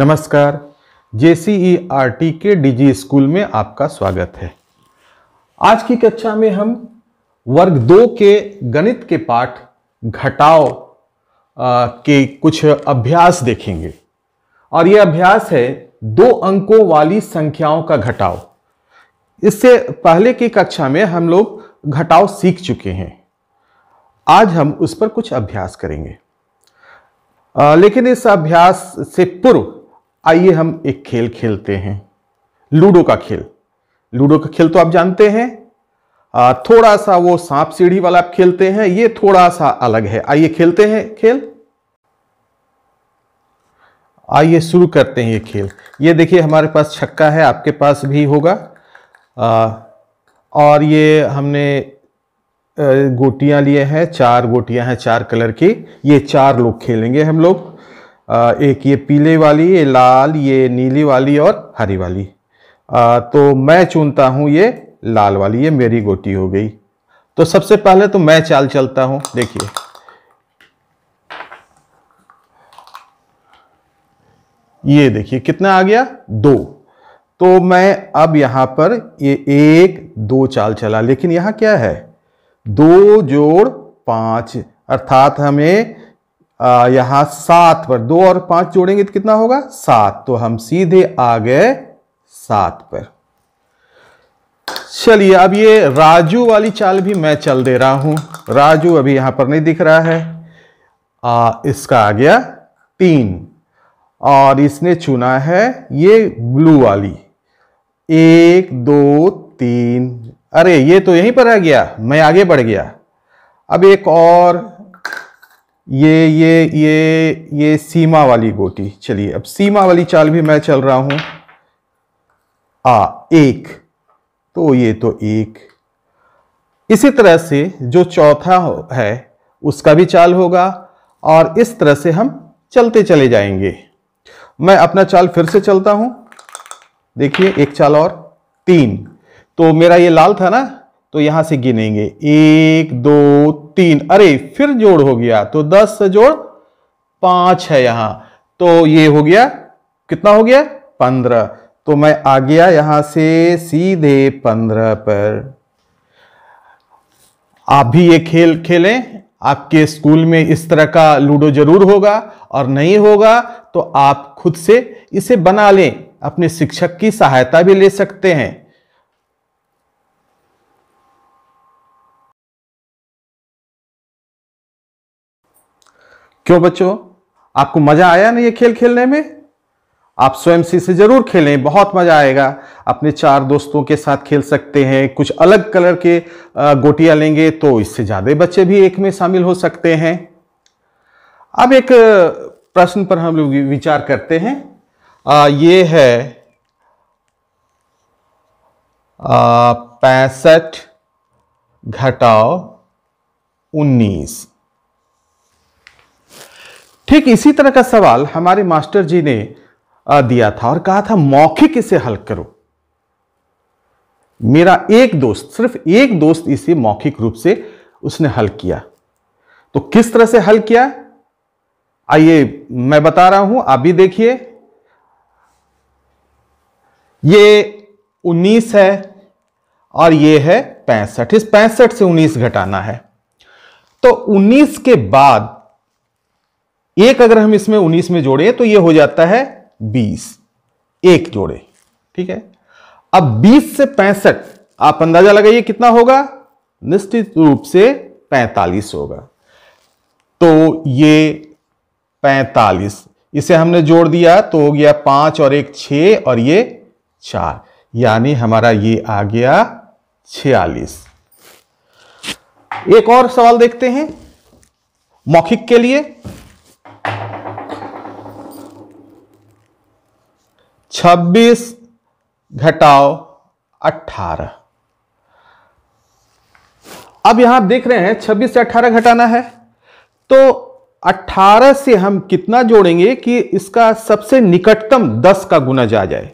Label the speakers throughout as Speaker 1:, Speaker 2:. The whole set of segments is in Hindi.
Speaker 1: नमस्कार J C E R T के डीजी स्कूल में आपका स्वागत है आज की कक्षा में हम वर्ग दो के गणित के पाठ घटाओ के कुछ अभ्यास देखेंगे और ये अभ्यास है दो अंकों वाली संख्याओं का घटाव इससे पहले की कक्षा में हम लोग घटाव सीख चुके हैं आज हम उस पर कुछ अभ्यास करेंगे आ, लेकिन इस अभ्यास से पूर्व आइए हम एक खेल खेलते हैं लूडो का खेल लूडो का खेल तो आप जानते हैं थोड़ा सा वो सांप सीढ़ी वाला आप खेलते हैं ये थोड़ा सा अलग है आइए खेलते हैं खेल आइए शुरू करते हैं ये खेल ये देखिए हमारे पास छक्का है आपके पास भी होगा आ, और ये हमने गोटियां लिए हैं चार गोटियां हैं चार कलर की ये चार लोग खेलेंगे हम लोग एक ये पीले वाली ये लाल ये नीली वाली और हरी वाली आ, तो मैं चुनता हूँ ये लाल वाली ये मेरी गोटी हो गई तो सबसे पहले तो मैं चाल चलता हूँ देखिए ये देखिए कितना आ गया दो तो मैं अब यहाँ पर ये एक दो चाल चला लेकिन यहाँ क्या है दो जोड़ पाँच अर्थात हमें यहाँ सात पर दो और पांच जोड़ेंगे तो कितना होगा सात तो हम सीधे आ गए सात पर चलिए अब ये राजू वाली चाल भी मैं चल दे रहा हूं राजू अभी यहां पर नहीं दिख रहा है आ, इसका आ गया तीन और इसने चुना है ये ब्लू वाली एक दो तीन अरे ये तो यहीं पर रह गया मैं आगे बढ़ गया अब एक और ये ये ये ये सीमा वाली गोटी चलिए अब सीमा वाली चाल भी मैं चल रहा हूं आ एक तो ये तो एक इसी तरह से जो चौथा है उसका भी चाल होगा और इस तरह से हम चलते चले जाएंगे मैं अपना चाल फिर से चलता हूं देखिए एक चाल और तीन तो मेरा ये लाल था ना तो यहां से गिनेंगे एक दो तीन अरे फिर जोड़ हो गया तो दस से जोड़ पांच है यहां तो ये हो गया कितना हो गया पंद्रह तो मैं आ गया यहां से सीधे पंद्रह पर आप भी ये खेल खेलें आपके स्कूल में इस तरह का लूडो जरूर होगा और नहीं होगा तो आप खुद से इसे बना लें अपने शिक्षक की सहायता भी ले सकते हैं क्यों बच्चों आपको मजा आया ना ये खेल खेलने में आप स्वयं सी से जरूर खेलें बहुत मजा आएगा अपने चार दोस्तों के साथ खेल सकते हैं कुछ अलग कलर के गोटियां लेंगे तो इससे ज़्यादा बच्चे भी एक में शामिल हो सकते हैं अब एक प्रश्न पर हम लोग विचार करते हैं आ, ये है पैंसठ घटाओ उन्नीस ठीक इसी तरह का सवाल हमारे मास्टर जी ने दिया था और कहा था मौखिक इसे हल करो मेरा एक दोस्त सिर्फ एक दोस्त इसे मौखिक रूप से उसने हल किया तो किस तरह से हल किया आइए मैं बता रहा हूं आप भी देखिए ये 19 है और ये है पैंसठ इस पैंसठ से 19 घटाना है तो 19 के बाद एक अगर हम इसमें उन्नीस में जोड़े तो ये हो जाता है बीस एक जोड़े ठीक है अब बीस से पैंसठ आप अंदाजा लगाइए कितना होगा निश्चित रूप से पैंतालीस होगा तो ये पैंतालीस इसे हमने जोड़ दिया तो हो गया पांच और एक छ और ये चार यानी हमारा ये आ गया छियालीस एक और सवाल देखते हैं मौखिक के लिए छब्बीस घटाओ अठारह अब यहां आप देख रहे हैं छब्बीस से अठारह घटाना है तो अठारह से हम कितना जोड़ेंगे कि इसका सबसे निकटतम दस का गुना जा जाए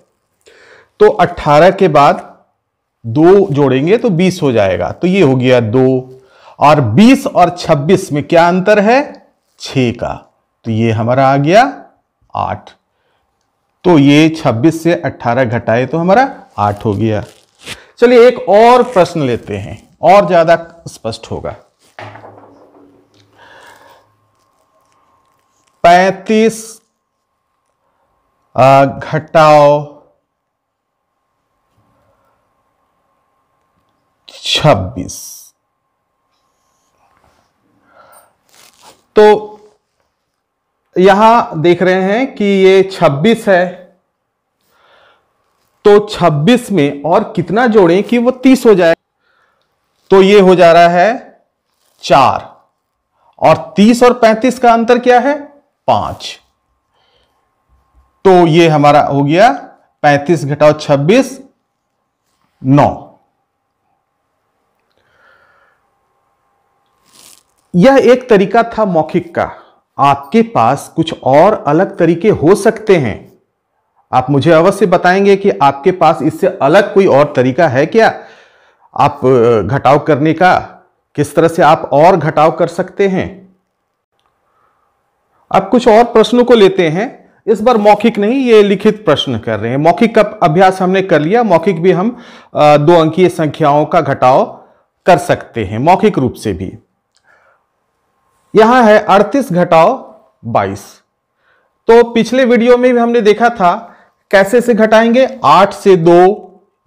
Speaker 1: तो अठारह के बाद दो जोड़ेंगे तो बीस हो जाएगा तो ये हो गया दो और बीस और छब्बीस में क्या अंतर है छ का तो ये हमारा आ गया आठ तो ये 26 से 18 घटाए तो हमारा 8 हो गया चलिए एक और प्रश्न लेते हैं और ज्यादा स्पष्ट होगा 35 घटाओ छब्बीस तो यहां देख रहे हैं कि ये 26 है तो 26 में और कितना जोड़ें कि वो 30 हो जाए तो ये हो जा रहा है चार और 30 और 35 का अंतर क्या है पांच तो ये हमारा हो गया 35 घटाओ 26 नौ यह एक तरीका था मौखिक का आपके पास कुछ और अलग तरीके हो सकते हैं आप मुझे अवश्य बताएंगे कि आपके पास इससे अलग कोई और तरीका है क्या आप घटाव करने का किस तरह से आप और घटाव कर सकते हैं अब कुछ और प्रश्नों को लेते हैं इस बार मौखिक नहीं ये लिखित प्रश्न कर रहे हैं मौखिक का अभ्यास हमने कर लिया मौखिक भी हम दो अंकीय संख्याओं का घटाव कर सकते हैं मौखिक रूप से भी यहां है 38 घटाओ 22 तो पिछले वीडियो में भी हमने देखा था कैसे से घटाएंगे 8 से 2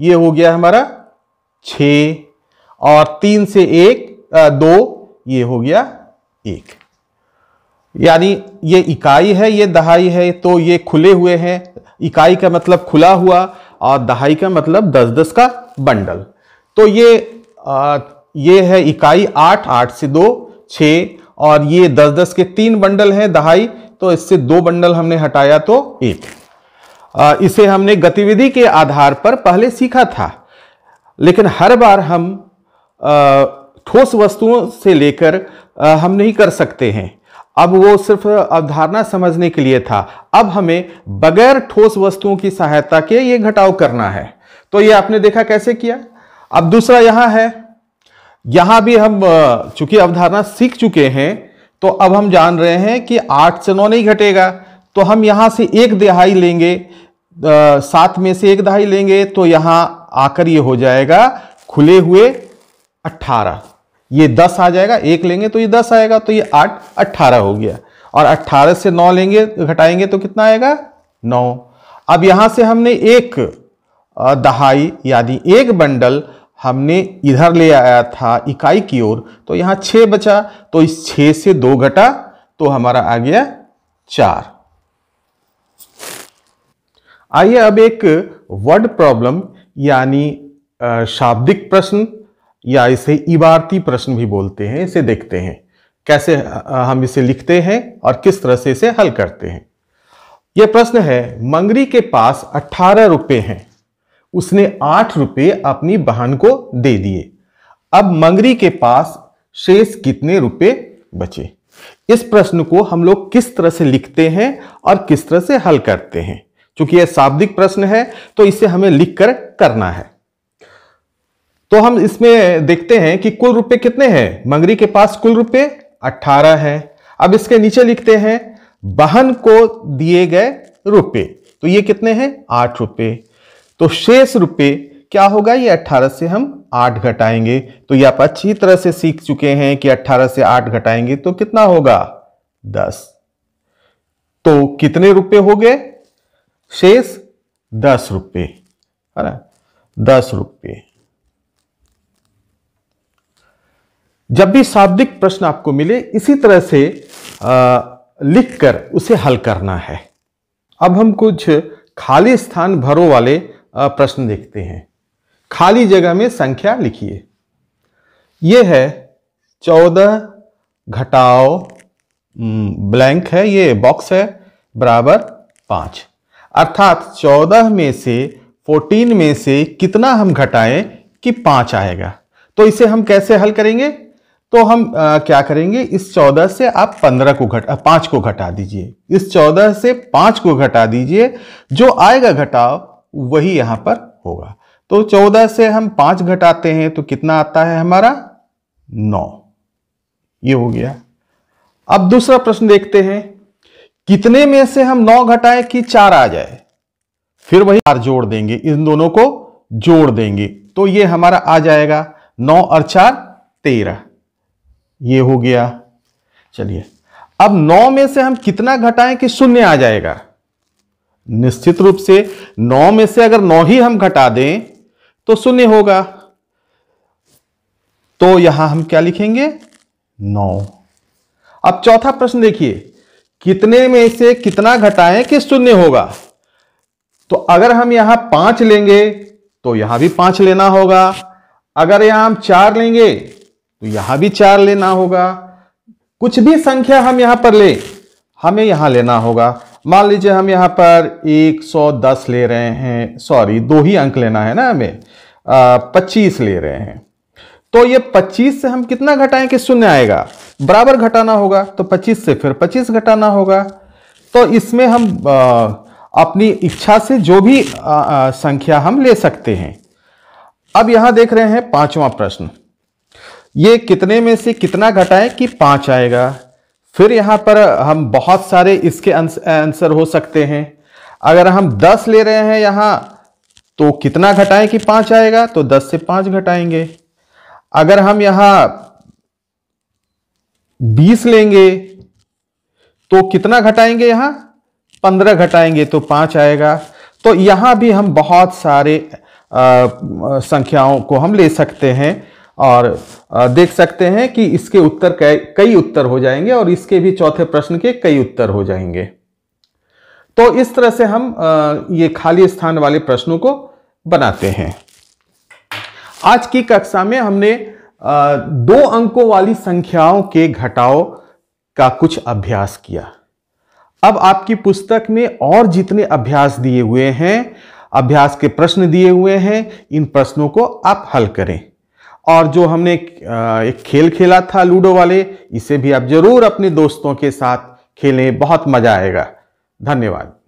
Speaker 1: ये हो गया हमारा 6 और 3 से 1 दो 2 ये हो गया 1 यानी ये इकाई है ये दहाई है तो ये खुले हुए हैं इकाई का मतलब खुला हुआ और दहाई का मतलब दस दस का बंडल तो ये आ, ये है इकाई आठ आठ से दो छः और ये दस दस के तीन बंडल हैं दहाई तो इससे दो बंडल हमने हटाया तो एक इसे हमने गतिविधि के आधार पर पहले सीखा था लेकिन हर बार हम ठोस वस्तुओं से लेकर हम नहीं कर सकते हैं अब वो सिर्फ अवधारणा समझने के लिए था अब हमें बगैर ठोस वस्तुओं की सहायता के ये घटाव करना है तो ये आपने देखा कैसे किया अब दूसरा यहां है यहां भी हम चूंकि अवधारणा सीख चुके हैं तो अब हम जान रहे हैं कि आठ से नौ नहीं घटेगा तो हम यहां से एक दिहाई लेंगे सात में से एक दहाई लेंगे तो यहां आकर ये हो जाएगा खुले हुए अट्ठारह ये दस आ जाएगा एक लेंगे तो ये दस आएगा तो ये आठ अट्ठारह हो गया और अट्ठारह से नौ लेंगे घटाएंगे तो कितना आएगा नौ अब यहां से हमने एक दहाई यानी एक बंडल हमने इधर ले आया था इकाई की ओर तो यहाँ छः बचा तो इस छः से दो घटा तो हमारा आ गया चार आइए अब एक वर्ड प्रॉब्लम यानी शाब्दिक प्रश्न या इसे इबारती प्रश्न भी बोलते हैं इसे देखते हैं कैसे हम इसे लिखते हैं और किस तरह से इसे हल करते हैं यह प्रश्न है मंगरी के पास अट्ठारह रुपये हैं उसने आठ रुपये अपनी बहन को दे दिए अब मंगरी के पास शेष कितने रुपए बचे इस प्रश्न को हम लोग किस तरह से लिखते हैं और किस तरह से हल करते हैं क्योंकि यह शाब्दिक प्रश्न है तो इसे हमें लिखकर करना है तो हम इसमें देखते हैं कि कुल रुपए कितने हैं मंगरी के पास कुल रुपए 18 है अब इसके नीचे लिखते हैं बहन को दिए गए रुपए तो ये कितने हैं आठ रुपए तो शेष रुपये क्या होगा ये 18 से हम 8 घटाएंगे तो ये आप अच्छी तरह से सीख चुके हैं कि 18 से 8 घटाएंगे तो कितना होगा 10 तो कितने रुपए हो गए शेष दस रुपये है ना दस रुपये जब भी शाब्दिक प्रश्न आपको मिले इसी तरह से लिखकर उसे हल करना है अब हम कुछ खाली स्थान भरो वाले प्रश्न देखते हैं खाली जगह में संख्या लिखिए यह है चौदह घटाओ ब्लैंक है ये बॉक्स है बराबर पांच अर्थात चौदह में से फोर्टीन में से कितना हम घटाएं कि पांच आएगा तो इसे हम कैसे हल करेंगे तो हम आ, क्या करेंगे इस चौदह से आप पंद्रह को घटा पांच को घटा दीजिए इस चौदह से पांच को घटा दीजिए जो आएगा घटाओ वही यहां पर होगा तो 14 से हम 5 घटाते हैं तो कितना आता है हमारा 9 ये हो गया अब दूसरा प्रश्न देखते हैं कितने में से हम 9 घटाएं कि 4 आ जाए फिर वही चार जोड़ देंगे इन दोनों को जोड़ देंगे तो ये हमारा आ जाएगा 9 और 4 तेरह ये हो गया चलिए अब 9 में से हम कितना घटाएं कि शून्य आ जाएगा निश्चित रूप से नौ में से अगर नौ ही हम घटा दें तो शून्य होगा तो यहां हम क्या लिखेंगे नौ अब चौथा प्रश्न देखिए कितने में से कितना घटाएं कि शून्य होगा तो अगर हम यहां पांच लेंगे तो यहां भी पांच लेना होगा अगर यहां हम चार लेंगे तो यहां भी चार लेना होगा कुछ भी संख्या हम यहां पर ले हमें यहां लेना होगा मान लीजिए हम यहाँ पर 110 ले रहे हैं सॉरी दो ही अंक लेना है ना हमें पच्चीस ले रहे हैं तो ये 25 से हम कितना घटाएं कि शून्य आएगा बराबर घटाना होगा तो 25 से फिर 25 घटाना होगा तो इसमें हम आ, अपनी इच्छा से जो भी आ, आ, संख्या हम ले सकते हैं अब यहां देख रहे हैं पांचवा प्रश्न ये कितने में से कितना घटाएं कि पांच आएगा फिर यहाँ पर हम बहुत सारे इसके आंसर हो सकते हैं अगर हम 10 ले रहे हैं यहाँ तो कितना घटाएं कि पाँच आएगा तो 10 से पाँच घटाएंगे अगर हम यहाँ 20 लेंगे तो कितना घटाएंगे यहाँ 15 घटाएंगे तो पाँच आएगा तो यहाँ भी हम बहुत सारे संख्याओं को हम ले सकते हैं और देख सकते हैं कि इसके उत्तर कई उत्तर हो जाएंगे और इसके भी चौथे प्रश्न के कई उत्तर हो जाएंगे तो इस तरह से हम ये खाली स्थान वाले प्रश्नों को बनाते हैं आज की कक्षा में हमने दो अंकों वाली संख्याओं के घटाओ का कुछ अभ्यास किया अब आपकी पुस्तक में और जितने अभ्यास दिए हुए हैं अभ्यास के प्रश्न दिए हुए हैं इन प्रश्नों को आप हल करें और जो हमने एक खेल खेला था लूडो वाले इसे भी आप जरूर अपने दोस्तों के साथ खेलें बहुत मज़ा आएगा धन्यवाद